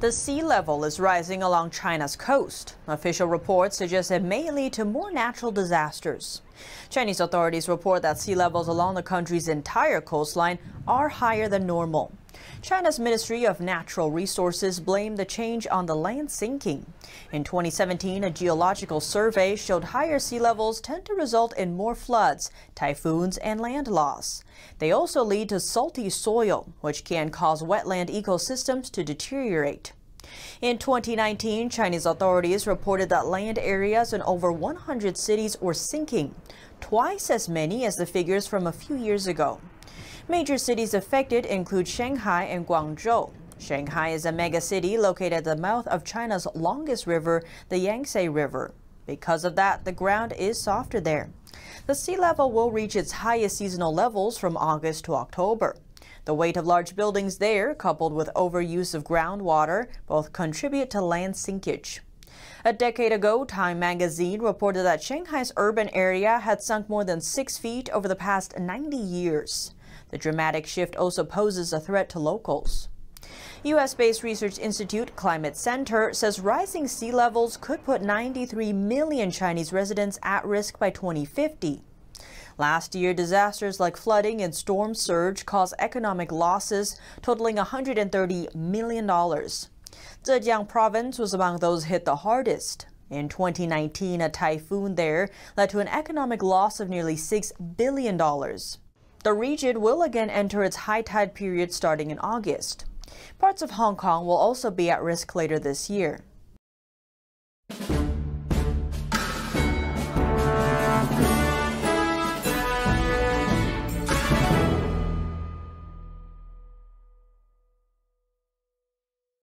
The sea level is rising along China's coast. Official reports suggest it may lead to more natural disasters. Chinese authorities report that sea levels along the country's entire coastline are higher than normal. China's Ministry of Natural Resources blamed the change on the land sinking. In 2017, a geological survey showed higher sea levels tend to result in more floods, typhoons, and land loss. They also lead to salty soil, which can cause wetland ecosystems to deteriorate. In 2019, Chinese authorities reported that land areas in over 100 cities were sinking, twice as many as the figures from a few years ago. Major cities affected include Shanghai and Guangzhou. Shanghai is a megacity located at the mouth of China's longest river, the Yangtze River. Because of that, the ground is softer there. The sea level will reach its highest seasonal levels from August to October. The weight of large buildings there, coupled with overuse of groundwater, both contribute to land sinkage. A decade ago, Time magazine reported that Shanghai's urban area had sunk more than six feet over the past 90 years. The dramatic shift also poses a threat to locals. U.S. based research institute Climate Center says rising sea levels could put 93 million Chinese residents at risk by 2050. Last year, disasters like flooding and storm surge caused economic losses totaling $130 million. Zhejiang province was among those hit the hardest. In 2019, a typhoon there led to an economic loss of nearly $6 billion. The region will again enter its high tide period starting in August. Parts of Hong Kong will also be at risk later this year.